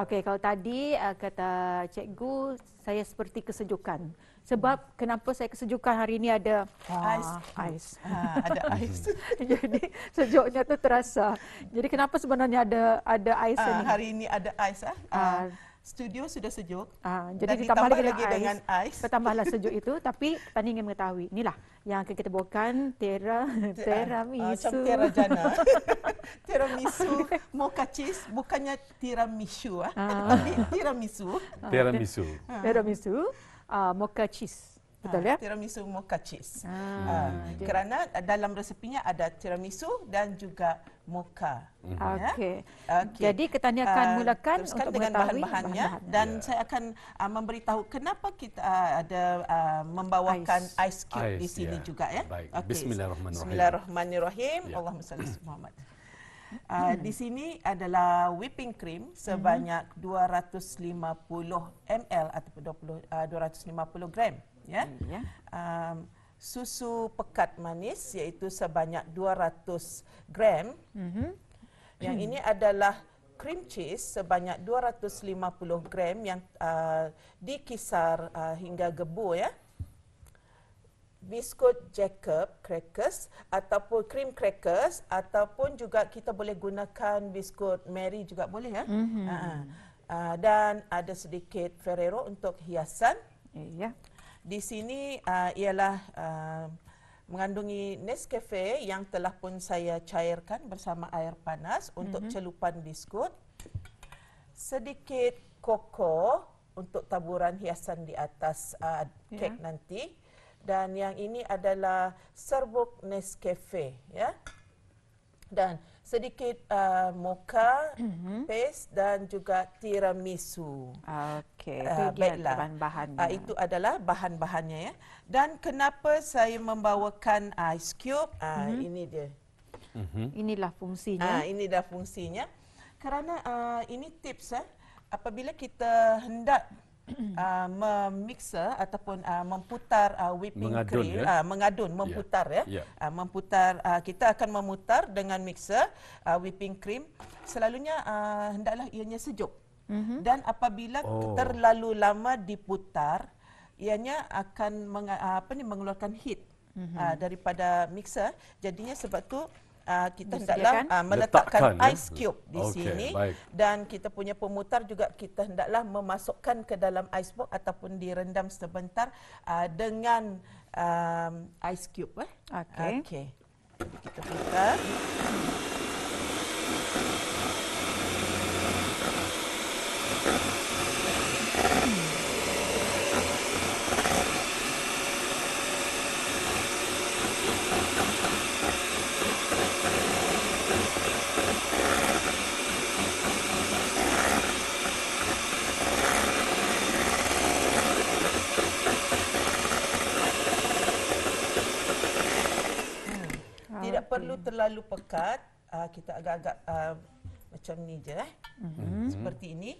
Okey, kalau tadi uh, kata cikgu, saya seperti kesejukan. Sebab hmm. kenapa saya kesejukan hari ini ada ah, ais. ais. Ha, ada ais. Jadi sejuknya tu terasa. Jadi kenapa sebenarnya ada ada ais uh, ini? Hari ini ada ais. Ah? Uh studio sudah sejuk. Ah, jadi ditambah lagi dengan, lagi dengan ais. ais. Bertambahlah sejuk itu tapi tadi ingin mengetahui. Inilah yang akan kita bawakan Terra Tiramisu. Uh, macam Terra Jana. tiramisu mocha cheese bukannya tiramisu ah. ah. tapi tiramisu. Tiramisu. Ah. Tiramisu. Uh, mocha cheese. Betul ah, ya? Tiramisu mocha cheese. Ah, uh, kerana dalam resepinya ada tiramisu dan juga mocha. Mm-hmm. Okey. Ya? Okay. Jadi ketanya akan uh, ah, mulakan untuk mengetahui bahan-bahannya, bahan-bahannya dan yeah. saya akan uh, memberitahu kenapa kita uh, ada uh, membawakan ice, ice cube ice, di ya. sini yeah. juga ya. Okay. Bismillahirrahmanirrahim. Bismillahirrahmanirrahim. Yeah. Allahumma salli Muhammad. Uh, hmm. Di sini adalah whipping cream sebanyak hmm. 250 ml atau 20, uh, 250 gram. Hmm ya. ya. Um, susu pekat manis iaitu sebanyak 200 gram. Mm-hmm. Yang hmm. ini adalah cream cheese sebanyak 250 gram yang uh, dikisar uh, hingga gebu ya. Biskut Jacob crackers ataupun cream crackers ataupun juga kita boleh gunakan biskut Mary juga boleh ya. Mm-hmm. Uh, uh, dan ada sedikit Ferrero untuk hiasan. Ya. Yeah di sini uh, ialah uh, mengandungi Nescafe yang telah pun saya cairkan bersama air panas untuk mm-hmm. celupan biskut. Sedikit koko untuk taburan hiasan di atas uh, ya. kek yeah. nanti. Dan yang ini adalah serbuk Nescafe. Ya. Dan sedikit uh, mocha, mm-hmm. paste dan juga tiramisu. Okey, itu ah, dia baiklah. bahan-bahannya. Ah, uh, itu adalah bahan-bahannya ya. Dan kenapa saya membawakan ice cube? Uh, mm-hmm. Ini dia. Mm-hmm. Inilah fungsinya. Uh, ini dah fungsinya. Kerana uh, ini tips ya. Eh. Apabila kita hendak uh, ah, memixer ataupun uh, memputar uh, whipping mengadun, cream ya? uh, mengadun memutar yeah. ya yeah. Uh, ya. memutar uh, kita akan memutar dengan mixer uh, whipping cream selalunya uh, hendaklah ianya sejuk mm-hmm. dan apabila oh. terlalu lama diputar ianya akan meng, uh, apa ni mengeluarkan heat uh, daripada mixer jadinya sebab tu uh, kita hendaklah uh, meletakkan Letakkan, ya? ice cube ya? di okay, sini baik. dan kita punya pemutar juga kita hendaklah memasukkan ke dalam ice box ataupun direndam sebentar uh, dengan um, ice cube eh? okey okey kita putar tidak perlu terlalu pekat. Uh, kita agak-agak uh, macam ni je eh. Mm-hmm. Seperti ini.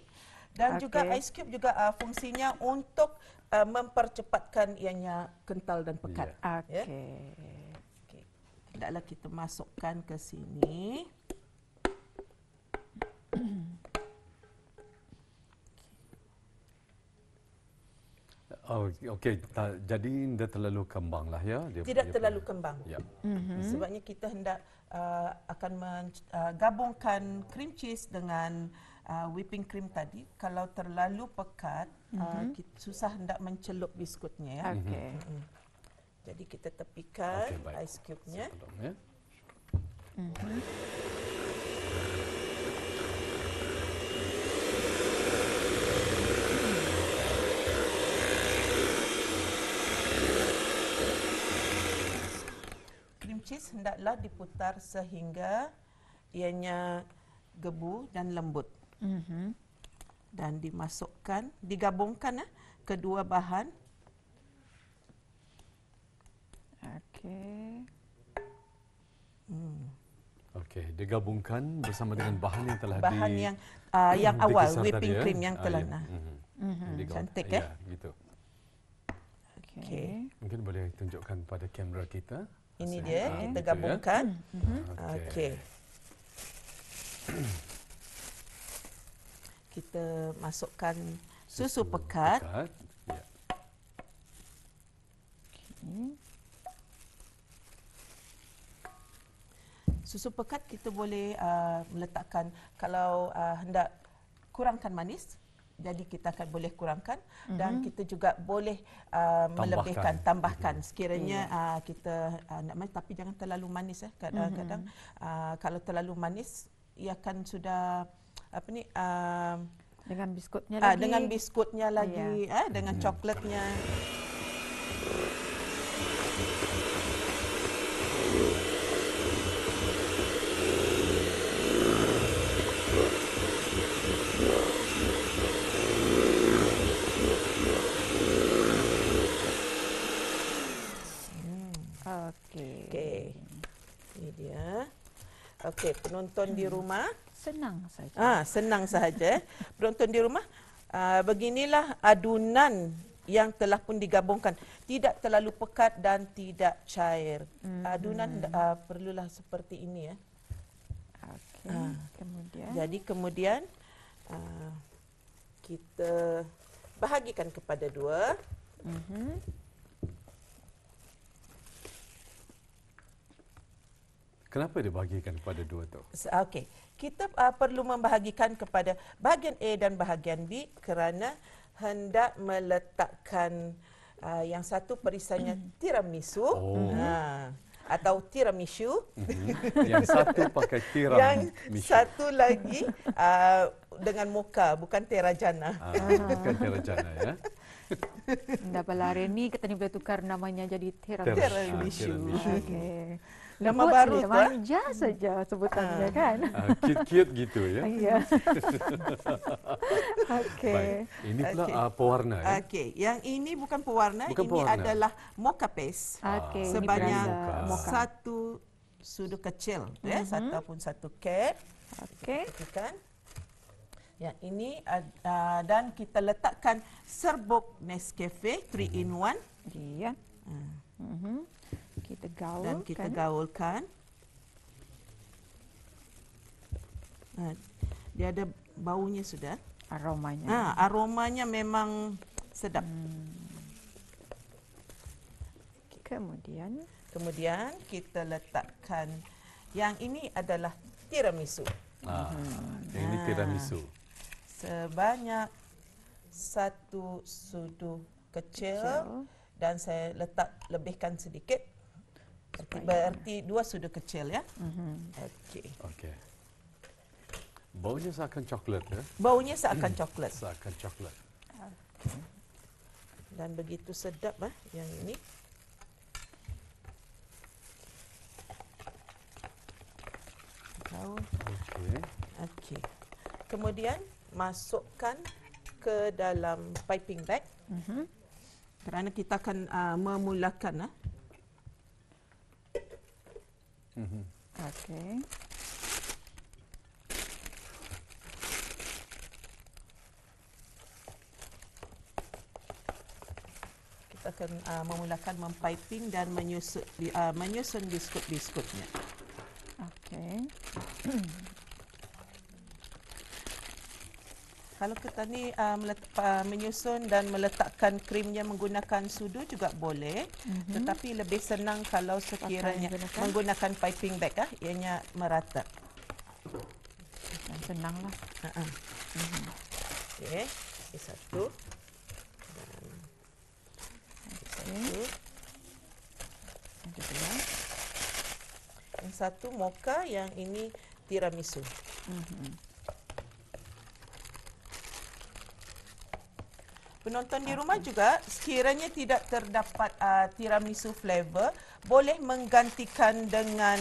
Dan okay. juga ice cube juga uh, fungsinya untuk uh, mempercepatkan ianya kental dan pekat. Yeah. Ya. Okey. Yeah. Okey. Hendaklah kita masukkan ke sini. Oh, Okey, jadi dia terlalu kembang lah ya. Dia Tidak dia terlalu pun. kembang. Ya. Mm-hmm. Sebabnya kita hendak uh, akan menggabungkan uh, cream cheese dengan uh, whipping cream tadi. Kalau terlalu pekat, mm-hmm. uh, mhm. susah hendak mencelup biskutnya. Ya. Okey. Mm-hmm. Jadi kita tepikan okay, ice cube-nya. Ya. Mhm. percis hendaklah diputar sehingga ianya gebu dan lembut. Mm-hmm. Dan dimasukkan, digabungkan eh, kedua bahan. Okey. Hmm. Okey, digabungkan bersama dengan bahan yang telah bahan di Bahan yang uh, yang awal whipping ya? cream yang ah, telah. Ah, nah. mm-hmm. Cantik ya, eh? Ya, gitu. Okey. Okay. Mungkin boleh tunjukkan pada kamera kita. Ini dia ha, kita ya? gabungkan. Ya. Okey. kita masukkan susu, susu pekat. pekat. Ya. Susu pekat kita boleh uh, meletakkan kalau uh, hendak kurangkan manis, jadi kita akan boleh kurangkan mm-hmm. dan kita juga boleh uh, tambahkan. melebihkan mhm. tambahkan sekiranya mm. uh, kita uh, nak manis tapi jangan terlalu manis eh kadang-kadang uh, mhm. mm-hmm. uh, kalau terlalu manis ia akan sudah apa ni uh, dengan biskutnya uh, lagi dengan biskutnya lagi yeah. eh dengan mm. coklatnya Okey, penonton hmm. di rumah senang saja. Ah, senang saja eh. Penonton di rumah uh, beginilah adunan yang telah pun digabungkan tidak terlalu pekat dan tidak cair. Hmm. Adunan uh, perlulah seperti ini ya. Eh. Okey, ha. kemudian. Jadi kemudian uh, kita bahagikan kepada dua. Mhm. Kenapa dia bahagikan kepada dua tu? Okey. Kita uh, perlu membahagikan kepada bahagian A dan bahagian B kerana hendak meletakkan uh, yang satu perisanya hmm. tiramisu. Oh. Ha. Atau tiramisu. Mm-hmm. Yang satu pakai tiramisu. Yang satu lagi uh, dengan muka, bukan terajana. Ah, bukan terajana, ya. Tidak apalah, hari ini kita ni boleh tukar namanya jadi tiramisu. Tiramisu. Ah, tiramisu. Okay. Nama Buat baru tu. Manja saja sebutannya uh, kan. Cute-cute eh? eh? eh? ah, uh, gitu ya. Ya. Okey. Ini pula okay. uh, ah, pewarna. Ya? Okey. Yang ini bukan pewarna. Bukan ini pewarna. adalah mocha paste. Ah. Okey. Sebanyak mocha. satu sudu kecil. Ya. Mm-hmm. Satu pun satu cat. Okey. kan? Yang ini uh, dan kita letakkan serbuk Nescafe 3-in-1. mm Ya. Yeah. Mm-hmm kita gaulkan. Dan kita kan? gaulkan. Ha, dia ada baunya sudah. Aromanya. Ha, aromanya memang sedap. Hmm. Kemudian. Kemudian kita letakkan. Yang ini adalah tiramisu. Ah, hmm. Ini ah. tiramisu. Sebanyak satu sudu kecil, kecil. dan saya letak lebihkan sedikit Supaya. Berarti dua sudah kecil ya. Mm-hmm. Okey. Okey. Baunya seakan coklat ya. Baunya seakan coklat. seakan coklat. Dan begitu sedap ah yang ini. Okey. Okey. Kemudian masukkan ke dalam piping bag. Mhm. Kerana kita akan uh, memulakan Uh. Mm-hmm. Okay. Kita akan uh, memulakan mempiping dan menyusut, uh, menyusun biskut-biskutnya. Okay. kalau kita ni uh, meletak, uh, menyusun dan meletakkan krimnya menggunakan sudu juga boleh mm-hmm. tetapi lebih senang kalau sekiranya menggunakan. menggunakan piping bag ah ianya merata lah. mhm. dan senanglah heeh uh-uh. mm-hmm. okey okay, satu okay. satu yang satu moka yang ini tiramisu mm-hmm. penonton di rumah juga sekiranya tidak terdapat uh, tiramisu flavor boleh menggantikan dengan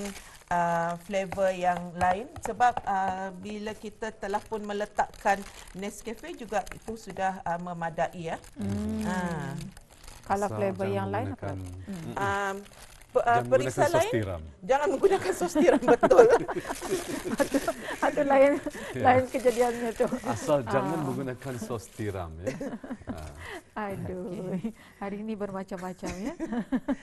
Uh, flavor yang lain sebab uh, bila kita telah pun meletakkan Nescafe juga itu sudah uh, memadai ya. Hmm. Uh. Kalau so, flavor yang lain apa? Uh, Jangan ah, periksa lain jangan menggunakan sos betul Atau lain yeah. lain kejadiannya tu asal ah. jangan ah. menggunakan sos ya ah. aduh hari ini bermacam-macam ya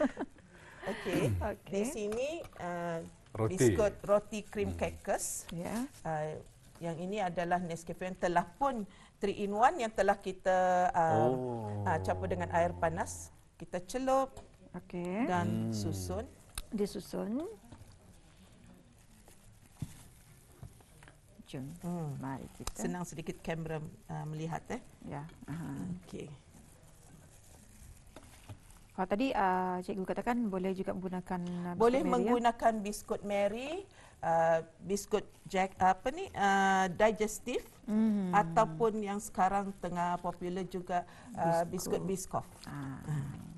okey okay. di sini uh, roti. biskut roti cream hmm. cakes ya yeah. uh, yang ini adalah Nescafe yang telah pun 3 in 1 yang telah kita uh, oh. uh, campur dengan air panas kita celup Okey. Dan hmm. susun. Disusun. Jom. Hmm. Mari kita. Senang sedikit kamera uh, melihat eh. Ya. Okey. Kalau tadi uh, cikgu katakan boleh juga menggunakan uh, biskut boleh Mary, ya? menggunakan ya? biskut Mary, uh, biskut Jack uh, apa ni uh, digestive mm-hmm. ataupun yang sekarang tengah popular juga uh, biskut Biscoff. Ah. Uh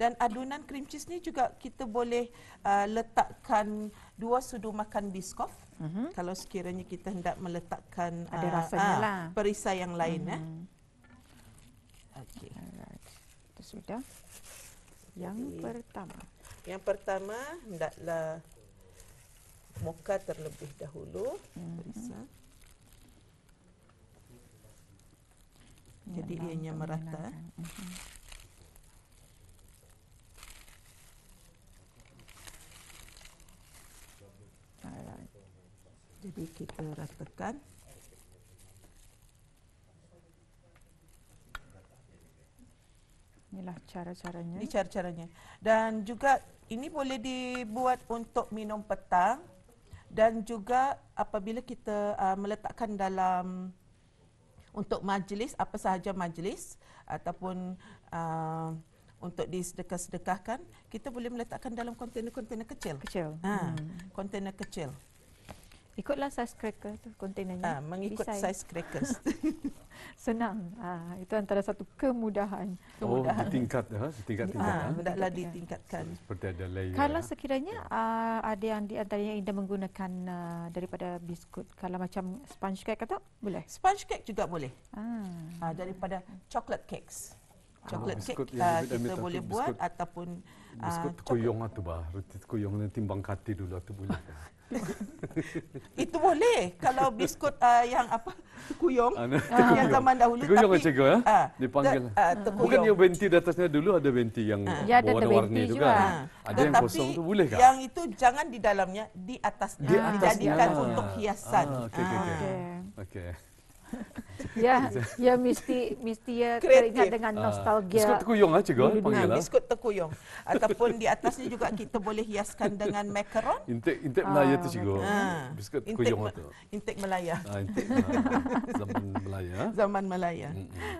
dan adunan cream cheese ni juga kita boleh uh, letakkan dua sudu makan biskof mm-hmm. kalau sekiranya kita hendak meletakkan ada uh, rasanya uh, lah perisai yang lain mm. eh mhm. okey itu sudah yang Jadi, pertama yang pertama hendaklah moka terlebih dahulu mm-hmm. perisai jadi ianya merata. Mm-hmm. jadi kita ratakan inilah cara-caranya ini cara-caranya dan juga ini boleh dibuat untuk minum petang dan juga apabila kita uh, meletakkan dalam untuk majlis apa sahaja majlis ataupun uh, untuk disedekah-sedekahkan kita boleh meletakkan dalam kontainer-kontainer kecil kecil ha kontainer hmm. kecil Ikutlah saiz cracker tu kontainernya. Ah, mengikut saiz crackers. Senang. Ah, itu antara satu kemudahan. Oh, kemudahan. Oh, ditingkat ya, tingkat ha, tingkat. Ah, ha? ditingkatkan. So, seperti ada layer. Kalau ha? sekiranya ya. ah, ada yang di antara yang ingin menggunakan ah, daripada biskut, kalau macam sponge cake atau boleh? Sponge cake juga boleh. Ah, ah daripada chocolate cakes. Ah, chocolate oh, kek uh, kita ambil, boleh biskut, buat ataupun... Ah, biskut uh, kuyong atau lah bah? Roti kuyong nanti timbang kati dulu atau lah boleh? itu boleh kalau biskut uh, yang apa tekuyong uh, ah, ah, yang zaman dahulu tekuyong tapi cikgu, ya? uh, eh? dipanggil te, bukan yang benti di atasnya dulu ada benti yang ya, warna-warni juga, juga. Kan. Uh. ada yang kosong itu boleh kah? yang itu jangan di dalamnya di atasnya, di atasnya. dijadikan ya. ah. untuk hiasan ah, okay, okay, okay. Okay. Okay. ya, ya mesti mesti ya teringat dengan ah. nostalgia. Biskut tekuyung aja, lah cikgu panggil lah. Biskut tekuyung. Ataupun di atasnya juga kita boleh hiaskan dengan macaron. Intik intik Melayu tu cikgu. Ah, ah. Biskut tekuyung tu. Ah, intik Melayu. Zaman Melayu. Zaman Melayu.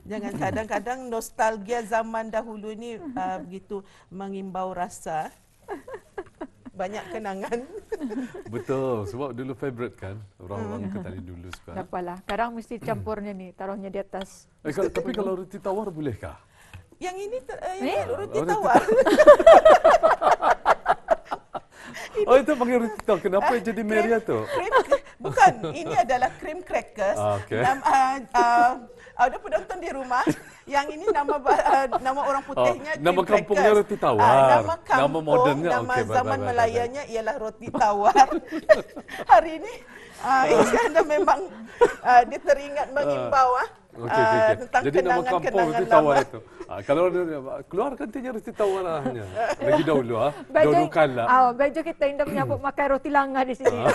Jangan kadang-kadang nostalgia zaman dahulu ni begitu mengimbau rasa banyak kenangan. Betul. Sebab dulu favorite kan. Orang-orang hmm. kata dulu suka. Tak apalah. Sekarang mesti campurnya ni. Taruhnya di atas. Eh, kalau, tapi kalau roti tawar bolehkah? Yang ini ter- eh? eh? roti tawar. tawar. Oh itu panggil roti tawar. Kenapa uh, jadi Maria tu? bukan. Ini adalah cream crackers. Ah, okay. Dan, uh, ah, uh, ah, ada pendonton di rumah yang ini nama eh, nama orang oh, putihnya oh, nama kampungnya crackers. roti ah, tawar uh, nama, kampung, nama modernnya nama okay, zaman melayanya ialah roti tawar hari ini uh, ini memang uh, dia teringat mengimbau uh, okay, okay. tentang Jadi kenangan nama kampung roti tawar itu Ah, kalau keluarkan tanya roti tawarannya. Lah, Bagi dahulu. Ah. Dahulukanlah. Oh, baju kita indah menyambut makan roti langah di sini.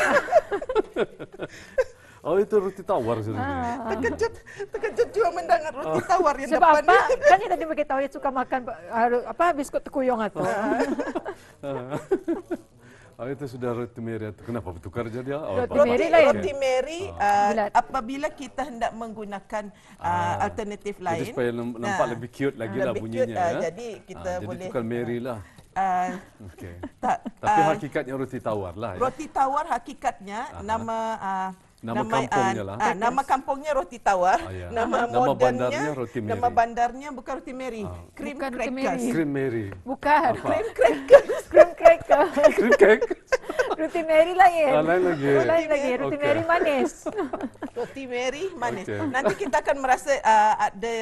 Oh itu roti tawar sebenarnya. Ah, ah, ah. Terkejut, terkejut juga mendengar roti ah. tawar yang Sebab depan. Sebab apa? Kan yang tadi beritahu ya suka makan ah, apa biskut tekuyong atau. Ah. Oh itu sudah roti Mary atau kenapa bertukar jadi oh, roti, apa? lah lain. roti Mary uh, apabila kita hendak menggunakan uh, uh, alternatif lain. Jadi supaya nampak uh, lebih cute lagi lebih lah bunyinya. Cute, lah. ya. Jadi kita uh, boleh. Jadi tukar Mary lah. Uh, okay. tak, Tapi uh, hakikatnya roti tawar lah. Ya. Roti tawar hakikatnya uh -huh. nama uh, Nama, nama kampungnya ah, lah. Ah, nama kampungnya Roti Tawar. Ah, ya. Nama, nama modernnya, bandarnya Roti Mary. Nama bandarnya bukan Roti Mary. Ah. Cream bukan Crackers. Cream Mary. Bukan. Apa? Cream Crackers. Cream Crackers. Cream Crackers. Roti Mary lain. Ah, lain lagi. Oh, lain lagi. Roti okay. Mary manis. Roti Mary manis. Okay. Nanti kita akan merasa uh, ada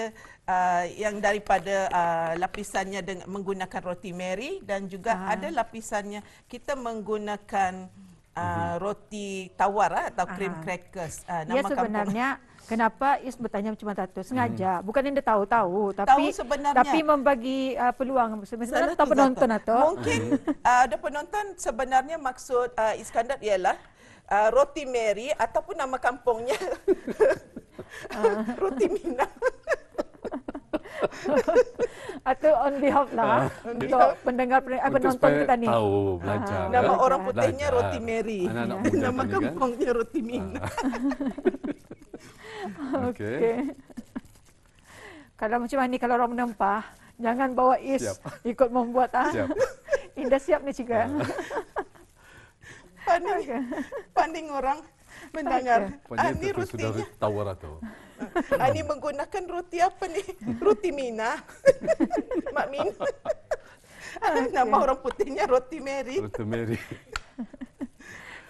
ah, yang daripada uh, lapisannya dengan, menggunakan Roti Mary. Dan juga ah. ada lapisannya kita menggunakan uh, roti tawar uh, atau cream uh-huh. crackers uh, nama ya, sebenarnya kampung. kenapa is bertanya macam tu sengaja hmm. bukan yang dia tahu-tahu tapi tahu sebenarnya. tapi membagi uh, peluang sebenarnya atau penonton atau mungkin uh, ada penonton sebenarnya maksud uh, Iskandar ialah uh, roti Mary ataupun nama kampungnya uh. roti Minang Atau on behalf lah uh, untuk yeah. pendengar pendengar untuk penonton kita ni. Tahu ah. belajar. Uh, nama ya. orang putihnya roti Mary. nama kan? kampungnya roti Mina. Ah. Okey. Okay. Kalau macam ni kalau orang menempah, jangan bawa is siap. ikut membuat ah. Siap. Indah siap ni cikgu. Eh. Pandai. Okay. Pandai orang mendengar. Okay. Ah, ini rutinnya. Sudah tawar atau? Lah Ani ah, menggunakan roti apa ni? Roti Mina. Mak Mina. Ah, Nama orang putihnya roti Mary. Roti Mary.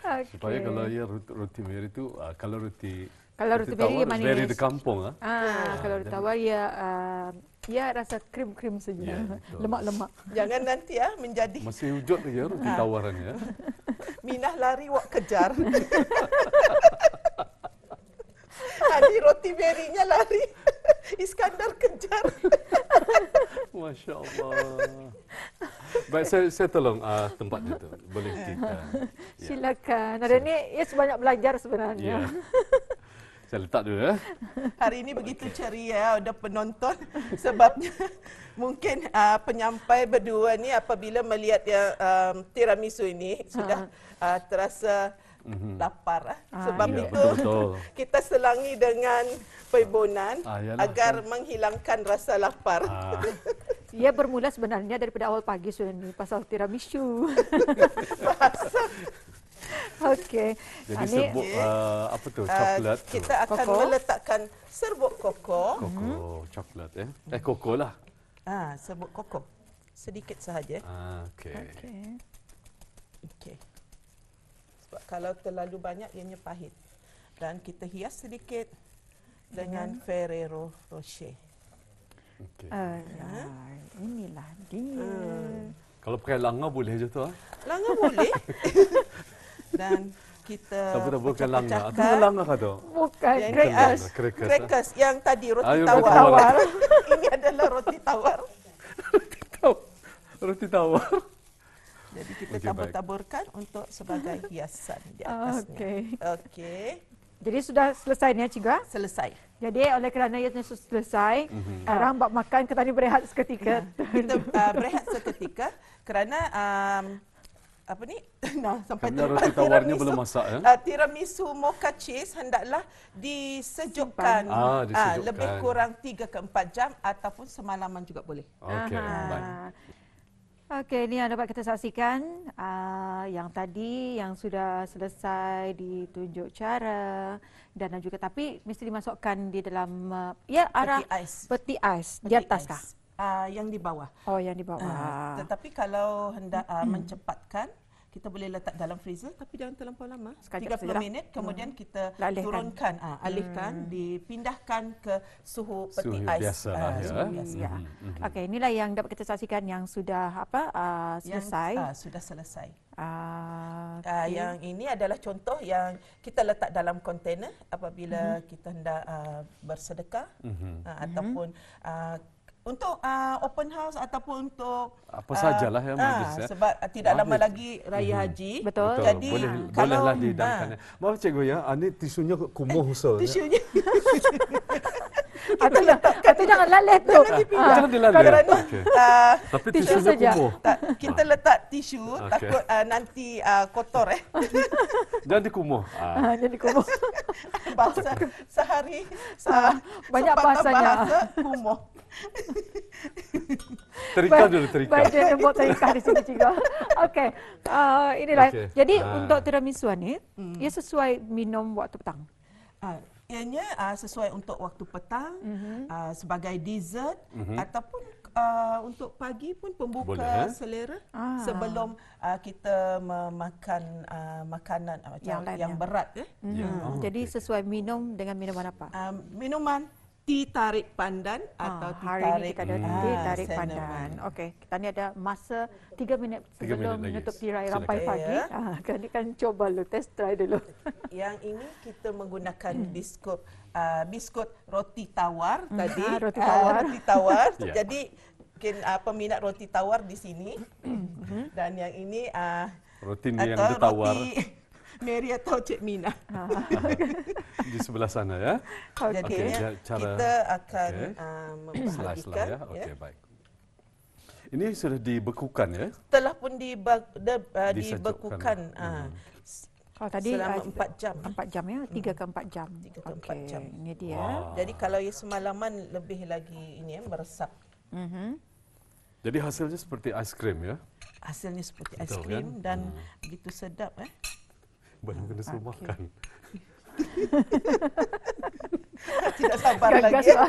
okay. Supaya kalau ia roti Mary tu, ah, kalau roti kalau roti, roti Mary manis. Mary di kampung ah. Ha? Ah, kalau roti tawar ya uh, ya rasa krim-krim saja. Yeah, ya, Lemak-lemak. Jangan nanti ya menjadi. Masih wujud ya roti tawarannya. Minah lari wak kejar tadi roti berinya lari. Iskandar kejar. Masya Allah. Baik, saya, saya tolong uh, tempat itu. Boleh ya. kita. Ya. Silakan. Ada ni, ia ya, banyak belajar sebenarnya. Ya. Saya letak dulu. Eh. Hari ini begitu okay. ceria ada penonton sebabnya mungkin uh, penyampai berdua ni apabila melihat yang um, ah, tiramisu ini sudah uh, terasa mm-hmm. lapar eh? ah. sebab ya, itu kita selangi dengan perbonan ah, agar betul. menghilangkan rasa lapar. Ah. Ia bermula sebenarnya daripada awal pagi sudah ni pasal tiramisu. Okey. Jadi Ani, serbuk uh, apa tu? Uh, coklat. Uh, kita tu. akan koko. meletakkan serbuk koko. Koko hmm. coklat eh. Eh koko lah. Ah, serbuk koko. Sedikit sahaja. Ah, okey. Okey. Okey sebab kalau terlalu banyak ianya pahit dan kita hias sedikit dengan hmm. Ferrero Rocher. Okay. Uh, ha? Inilah dia. Uh. Kalau pakai langa boleh je tu? Ha? Langa boleh. dan kita Siapa tak bukan langa? Itu langa kata? Bukan. Krekas. Krekas. Yang tadi roti Ayu, tawar. tawar. Ini adalah roti tawar. roti tawar. Roti tawar. Jadi kita okay, tabur-taburkan untuk sebagai hiasan di atasnya. Okey. Okey. Jadi sudah selesai ni Cikgu? Selesai. Jadi oleh kerana ia sudah selesai, mm-hmm. orang ah, bab makan kita ni berehat seketika. Yeah. Kita uh, berehat seketika kerana um, apa ni? Nah, sampai tempat tawarnya belum masak ya. Uh, tiramisu mocha cheese hendaklah disejukkan. Ah, disejukkan. Uh, lebih kurang 3 ke 4 jam ataupun semalaman juga boleh. Okey. Baik. Okey, ini yang dapat kita saksikan uh, yang tadi yang sudah selesai ditunjuk cara dan juga tapi mesti dimasukkan di dalam uh, ya arah peti ais, peti ais peti di atas kah? Uh, yang di bawah. Oh, yang di bawah. Uh, tetapi kalau hendak uh, mencepatkan kita boleh letak dalam freezer tapi jangan terlalu lama. Sekajap 30 sejarah. minit kemudian hmm. kita Lalihkan. turunkan, ha, alihkan, hmm. dipindahkan ke suhu peti suhu ais. Biasa uh, ah, ya. Suhu biasa. Ya. Hmm, hmm, hmm. Okey, inilah yang dapat kita saksikan yang sudah apa uh, selesai. Yang, uh, sudah selesai. Uh, okay. uh, yang ini adalah contoh yang kita letak dalam kontainer apabila mm-hmm. kita hendak uh, bersedekah mm-hmm. uh, ataupun uh, untuk uh, open house ataupun untuk apa sajalah uh, ya, ah, yang majlis uh, ya. sebab uh, tidak Mahdi. lama lagi raya hmm. haji betul, betul. jadi boleh kalau, bolehlah didamkan. Uh. Ah. Ya. Maaf cikgu ya, ini tisunya kumuh so. Ya. Tisunya. Atau letakkan Tapi jangan laleh tu. Jangan dipindah. Jangan dilalih. Kerana okay. uh, Tapi tisu saja. kita ah. letak tisu okay. takut uh, nanti uh, kotor eh. jangan dikumuh. jangan dikumuh. bahasa sehari banyak bahasanya. Bahasa kumuh. terikat dulu terikat. Baik, dia buat terikat di sini juga. Okey. Uh, inilah. Jadi untuk tiramisu ni, hmm. ia sesuai minum waktu petang ianya uh, sesuai untuk waktu petang mm-hmm. uh, sebagai dessert mm-hmm. ataupun uh, untuk pagi pun pembuka Boleh, selera ah. sebelum uh, kita memakan uh, makanan uh, macam yang, yang ya. berat eh? mm. yeah. oh, jadi okay. sesuai minum dengan minuman apa um, minuman ti tarik pandan ah, atau ha, hari ini kita ada ah, ti tarik, pandan. Okey, kita ni ada masa 3 minit sebelum menutup tirai Silakan. rampai pagi. Ya. Ha, kan cuba lu test try dulu. Yang ini kita menggunakan hmm. biskut uh, biskut roti tawar hmm. tadi. Ha, roti tawar. Uh, roti tawar. yeah. Jadi mungkin uh, peminat roti tawar di sini. Hmm. Dan yang ini uh, roti yang ditawar. Roti Mary atau Cik Mina. Di sebelah sana ya. Okay. Jadi okay. Ya, cara kita akan okay. uh, lah, memperhatikan. Ya. Okey, ya. baik. Ini sudah dibekukan ya? Telah pun diba, de, uh, dibekukan uh, hmm. oh, tadi selama uh, empat jam. Empat jam ya? Hmm. Tiga ke empat jam. Tiga ke empat okay. jam. Ini dia. Wah. Jadi kalau ia semalaman lebih lagi ini ya, meresap. Uh-huh. Jadi hasilnya seperti aiskrim ya? Hasilnya seperti aiskrim kan? dan hmm. begitu sedap. Eh? belum kena suruh okay. makan. Tidak sabar Gagas lagi. Lah.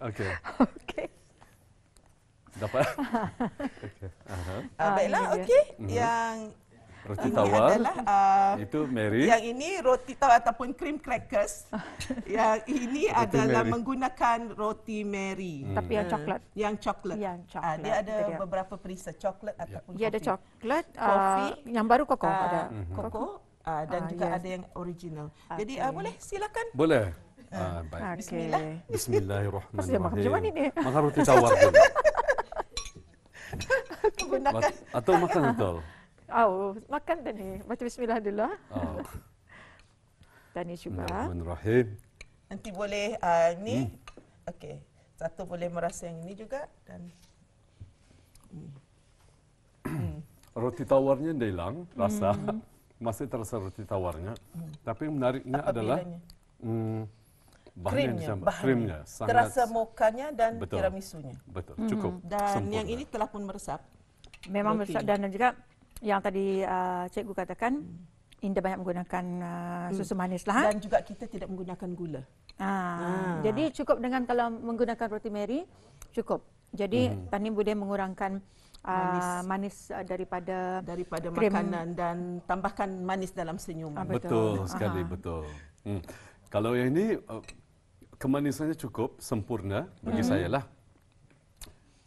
Okey. Okey. Dapat. okay. uh-huh. uh, baiklah, okey. Uh-huh. Yang Roti ini tawar. Adalah, uh, itu Mary. Yang ini roti tawar ataupun cream crackers. yang ini roti adalah Mary. menggunakan roti Mary. Hmm. Tapi yang hmm. coklat. Yang coklat. Yang ah, coklat. Uh, dia ada dia. beberapa perisa coklat ya. ataupun dia kopi. Dia ada coklat, uh, kopi, yang baru koko uh, ah, ada. Mhm. Koko uh, ah, dan uh, juga yeah. ada yang original. Okay. Jadi uh, boleh silakan. Boleh. Ah, baik. Okay. Bismillah. Bismillahirrahmanirrahim. Pasti makan macam roti tawar. Atau makan betul. Oh, makan dah ni. Baca bismillah ah. dulu. Oh. Tanya cuba. Bismillahirrahmanirrahim. Nanti boleh uh, ah, ni. Hmm. Okey. Satu boleh merasa yang ini juga dan hmm. Hmm. roti tawarnya dah hilang rasa. Hmm. Masih terasa roti tawarnya. Hmm. Tapi yang menariknya Apa adalah hmm, bahan krimnya, yang bahan krimnya. Sangat terasa mokanya dan betul. tiramisunya. Betul. Cukup. Hmm. Dan sempurna. yang ini telah pun meresap. Memang meresap dan juga yang tadi uh, cikgu katakan Indah banyak menggunakan uh, hmm. susu manis lah. Eh? Dan juga kita tidak menggunakan gula. Ah. Ah. Jadi cukup dengan kalau menggunakan roti Mary, cukup. Jadi hmm. Tani boleh mengurangkan uh, manis. manis uh, daripada daripada krim. makanan dan tambahkan manis dalam senyuman. Ah, betul. betul ah. sekali, Aha. betul. Hmm. Kalau yang ini uh, kemanisannya cukup, sempurna bagi hmm. saya lah.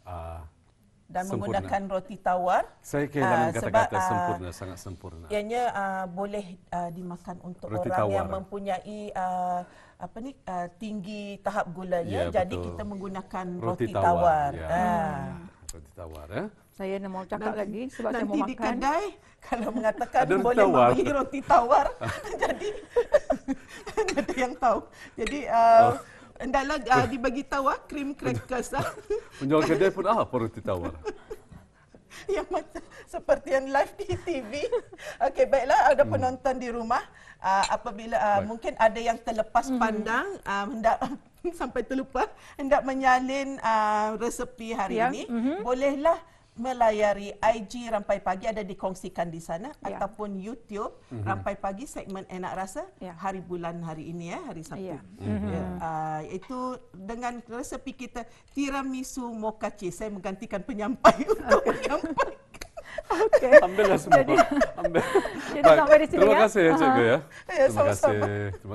Uh, dan sempurna. menggunakan roti tawar. Saya kehilangan ah, dalam kata-kata ah, sempurna, uh, sangat sempurna. Ianya uh, boleh uh, dimakan untuk roti orang tawar. yang mempunyai uh, apa ni uh, tinggi tahap gulanya. Ya, Jadi betul. kita menggunakan roti, roti tawar. Ya. Uh. Roti tawar, ya. Eh? Saya nak mau cakap nanti, lagi sebab saya mau makan. Nanti di kedai kalau mengatakan boleh tawar. membeli roti tawar, jadi ada yang tahu. Jadi uh, oh. Hendaklah uh, ah, dibagi tawar, ah, krim crackers. ah. Penjual kedai pun ah perlu ditawar. yang macam seperti yang live di TV. Okey, baiklah ada hmm. penonton hmm. di rumah. Uh, apabila uh, mungkin ada yang terlepas hmm. pandang, uh, hendak sampai terlupa, hendak menyalin uh, resepi hari ya. ini, mm-hmm. bolehlah melayari IG Rampai Pagi ada dikongsikan di sana ya. ataupun YouTube mm-hmm. Rampai Pagi segmen Enak Rasa ya. hari bulan hari ini ya hari Sabtu. Ya. Mm-hmm. Ya, uh, itu dengan resepi kita tiramisu mocha saya menggantikan penyampai untuk okay. menyampai. Okey. Ambillah semua. Ambil. Jadi sampai terima ya? kasih ya Cikgu ya. Ah. ya terima Kasih. Terima kasih.